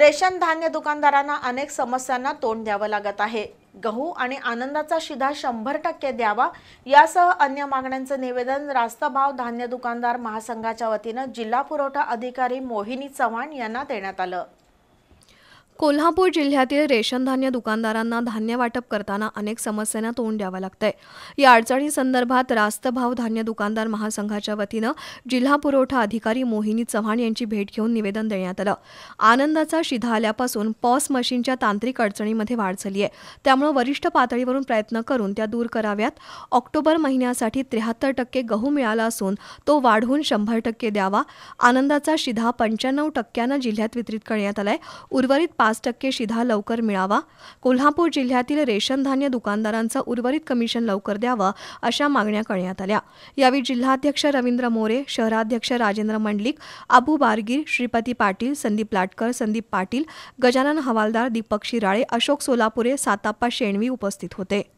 ration धान्य दुकानदारांना अनेक समस्यांना तोंड द्यावं लागत आहे गहू आणि आनंदाचा शिधा शंभर टक्के द्यावा यासह अन्य मागण्यांचं निवेदन रास्त भाव धान्य दुकानदार महासंघाच्या वतीनं जिल्हा पुरवठा अधिकारी मोहिनी चव्हाण यांना देण्यात आलं कोल्हापूर जिल्ह्यातील रेशन धान्य दुकानदारांना धान्य वाटप करताना अनेक समस्यांना तोंड द्यावं लागतंय या अडचणी संदर्भात रास्त भाव धान्य दुकानदार महासंघाच्या वतीनं जिल्हा पुरवठा अधिकारी मोहिनी चव्हाण यांची भेट घेऊन निवेदन देण्यात आलं आनंदाचा शिधा आल्यापासून पॉस मशीनच्या तांत्रिक अडचणीमध्ये वाढ झाली आहे त्यामुळे वरिष्ठ पातळीवरून प्रयत्न करून त्या दूर कराव्यात ऑक्टोबर महिन्यासाठी त्र्याहत्तर टक्के गहू मिळाला असून तो वाढवून शंभर टक्के द्यावा आनंदाचा शिधा पंच्याण्णव टक्क्यानं जिल्ह्यात वितरित करण्यात आलाय उर्वरित पाच टक्के शिधा लवकर मिळावा कोल्हापूर जिल्ह्यातील रेशन धान्य दुकानदारांचं उर्वरित कमिशन लवकर द्यावं अशा मागण्या करण्यात आल्या यावेळी जिल्हाध्यक्ष रवींद्र मोरे शहराध्यक्ष राजेंद्र मंडलिक अबू बारगीर श्रीपती पाटील संदीप लाटकर संदीप पाटील गजानन हवालदार दीपक शिराळे अशोक सोलापुरे साताप्पा शेणवी उपस्थित होते